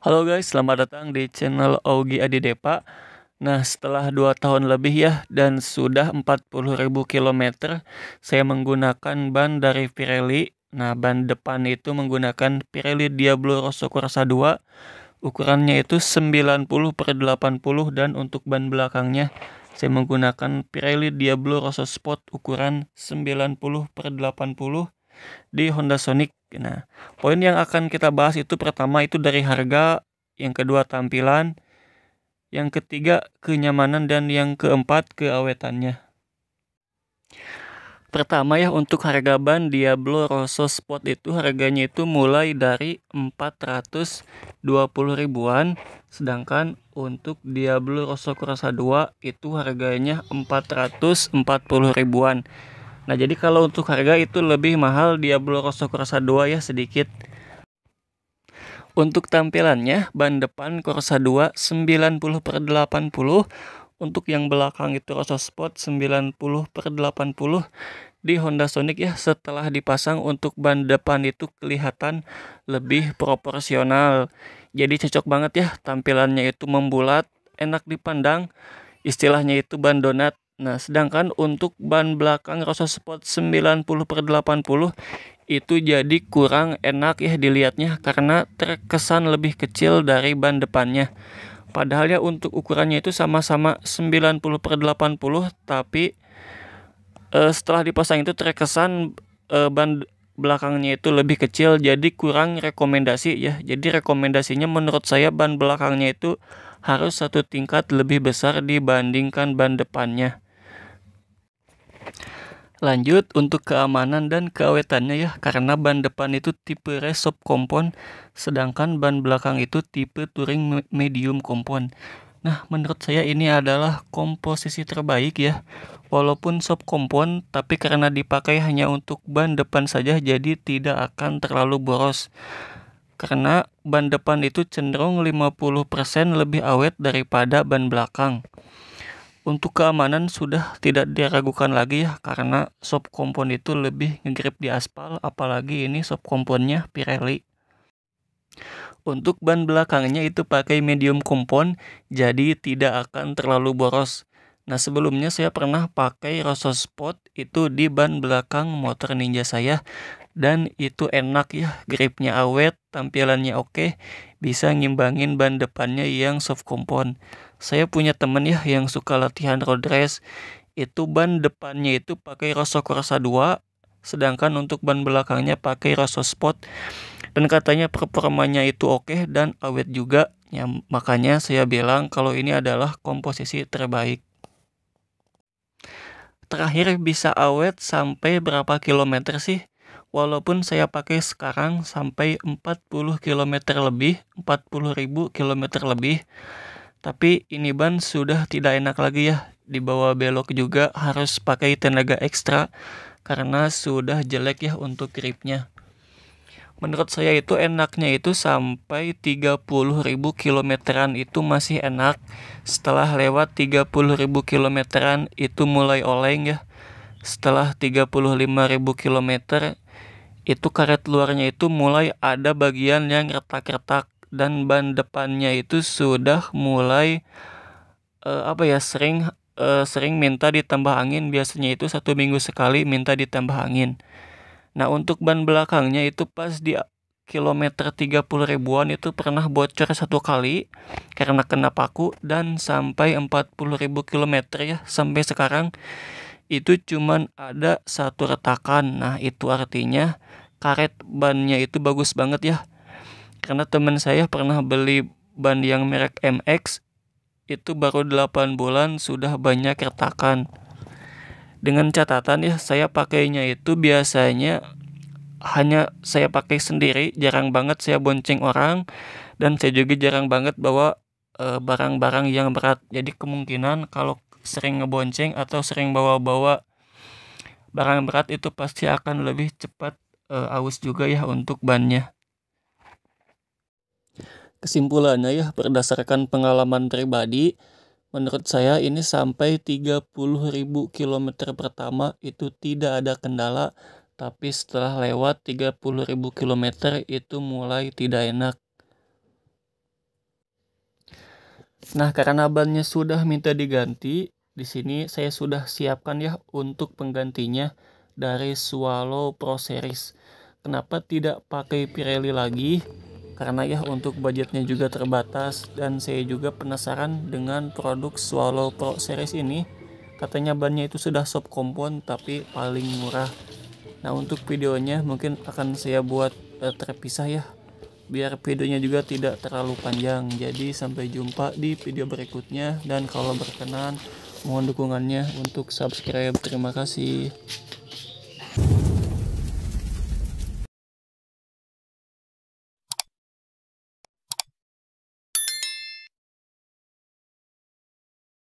Halo guys, selamat datang di channel Augie Adi Depa. Nah, setelah 2 tahun lebih ya dan sudah ribu kilometer, saya menggunakan ban dari Pirelli. Nah, ban depan itu menggunakan Pirelli Diablo Rosso Corsa 2. Ukurannya itu 90 per 80 dan untuk ban belakangnya saya menggunakan Pirelli Diablo Rosso Sport ukuran 90 per 80 di Honda Sonic. Nah, poin yang akan kita bahas itu pertama itu dari harga, yang kedua tampilan, yang ketiga kenyamanan dan yang keempat keawetannya. Pertama ya untuk harga ban Diablo Rosso Sport itu harganya itu mulai dari 420 ribuan sedangkan untuk Diablo Rosso Corsa 2 itu harganya 440 ribuan. Nah jadi kalau untuk harga itu lebih mahal Diablo Rosso Corsa 2 ya sedikit Untuk tampilannya ban depan Corsa 2 90 per 80 Untuk yang belakang itu Rosso Sport 90 per 80 di Honda Sonic ya setelah dipasang untuk ban depan itu kelihatan lebih proporsional jadi cocok banget ya tampilannya itu membulat enak dipandang istilahnya itu ban donat Nah, sedangkan untuk ban belakang spot Sport 90 per 80 itu jadi kurang enak ya dilihatnya karena terkesan lebih kecil dari ban depannya. Padahal ya untuk ukurannya itu sama-sama 90 per 80 tapi e, setelah dipasang itu terkesan e, ban belakangnya itu lebih kecil jadi kurang rekomendasi ya. Jadi rekomendasinya menurut saya ban belakangnya itu harus satu tingkat lebih besar dibandingkan ban depannya. Lanjut untuk keamanan dan keawetannya ya karena ban depan itu tipe resop kompon sedangkan ban belakang itu tipe touring medium kompon. Nah, menurut saya ini adalah komposisi terbaik ya. Walaupun sop kompon, tapi karena dipakai hanya untuk ban depan saja jadi tidak akan terlalu boros. Karena ban depan itu cenderung 50% lebih awet daripada ban belakang untuk keamanan sudah tidak diragukan lagi ya karena sop kompon itu lebih ngegrip di aspal apalagi ini sop komponnya Pirelli. Untuk ban belakangnya itu pakai medium kompon jadi tidak akan terlalu boros. Nah sebelumnya saya pernah pakai Rosso Spot itu di ban belakang motor ninja saya dan itu enak ya gripnya awet tampilannya oke bisa ngimbangin ban depannya yang soft compound. Saya punya temen ya yang suka latihan road race, itu ban depannya itu pakai Rosso Corsa 2, sedangkan untuk ban belakangnya pakai Rosso Spot, Dan katanya performanya itu oke okay dan awet juga. Ya, makanya saya bilang kalau ini adalah komposisi terbaik terakhir bisa awet sampai berapa kilometer sih? walaupun saya pakai sekarang sampai 40 km lebih, 40.000 km lebih. Tapi ini ban sudah tidak enak lagi ya, di bawah belok juga harus pakai tenaga ekstra karena sudah jelek ya untuk gripnya. Menurut saya itu enaknya itu sampai 30.000 kilometeran itu masih enak. Setelah lewat 30.000 kilometeran itu mulai oleng ya. Setelah 35.000 kilometer itu karet luarnya itu mulai ada bagian yang retak-retak dan ban depannya itu sudah mulai uh, apa ya sering uh, sering minta ditambah angin biasanya itu satu minggu sekali minta ditambah angin nah untuk ban belakangnya itu pas di kilometer 30 ribuan itu pernah bocor satu kali karena kena paku dan sampai 40 ribu kilometer ya sampai sekarang itu cuman ada satu retakan. Nah, itu artinya karet bannya itu bagus banget ya. Karena teman saya pernah beli ban yang merek MX itu baru 8 bulan sudah banyak retakan. Dengan catatan ya, saya pakainya itu biasanya hanya saya pakai sendiri, jarang banget saya bonceng orang dan saya juga jarang banget bawa eh, barang-barang yang berat. Jadi kemungkinan kalau sering ngebonceng atau sering bawa-bawa barang berat itu pasti akan lebih cepat e, aus juga ya untuk bannya. Kesimpulannya ya berdasarkan pengalaman pribadi, menurut saya ini sampai 30.000 km pertama itu tidak ada kendala, tapi setelah lewat 30.000 km itu mulai tidak enak. Nah, karena bannya sudah minta diganti, di sini saya sudah siapkan ya untuk penggantinya dari Swallow Pro Series. Kenapa tidak pakai Pirelli lagi? Karena ya untuk budgetnya juga terbatas dan saya juga penasaran dengan produk Swallow Pro Series ini. Katanya bannya itu sudah sub kompon tapi paling murah. Nah, untuk videonya mungkin akan saya buat eh, terpisah ya biar videonya juga tidak terlalu panjang jadi sampai jumpa di video berikutnya dan kalau berkenan mohon dukungannya untuk subscribe terima kasih